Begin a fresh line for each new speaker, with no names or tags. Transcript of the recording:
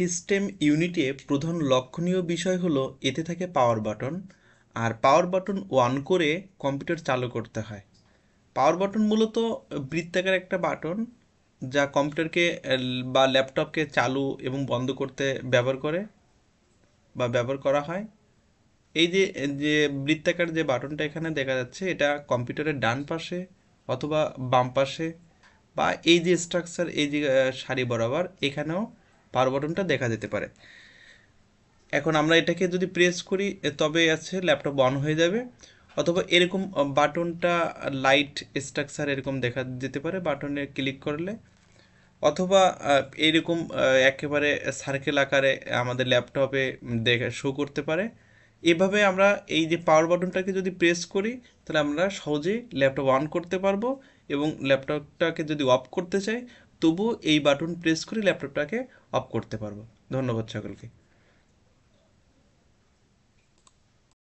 system ইউনিটে প্রধান লক্ষণীয় বিষয় হলো এতে থাকে পাওয়ার বাটন আর পাওয়ার বাটন ওয়ান করে কম্পিউটার চালু করতে হয় পাওয়ার বাটন মূলত বৃত্তাকার একটা বাটন যা কম্পিউটারকে বা ল্যাপটপকে চালু এবং বন্ধ করতে ব্যবহার করে বা ব্যবহার করা হয় এই যে যে বৃত্তাকার যে বাটনটা এখানে দেখা যাচ্ছে এটা কম্পিউটারের ডান পাশে অথবা বাম পাশে বা এই যে স্ট্রাকচার এই যে সারি বরাবর এখানেও পাওয়ার বাটনটা দেখা যেতে পারে এখন আমরা এটাকে যদি প্রেস করি তবে আছে ল্যাপটপ অন হয়ে যাবে অথবা এরকম বাটনটা লাইট স্ট্রাকচার এরকম দেখা যেতে পারে বাটনে ক্লিক করলে অথবা এরকম একেবারে সার্কেল আকারে আমাদের ল্যাপটপে দেখা শো করতে পারে এভাবে আমরা এই যে পাওয়ার বাটনটাকে যদি প্রেস করি তাহলে আমরা সহজেই ল্যাপটপ অন করতে পারবো এবং ল্যাপটপটাকে যদি অফ করতে চাই তবুও এই বাটন প্রেস করে ল্যাপটপটাকে অফ করতে পারবো ধন্যবাদ সকলকে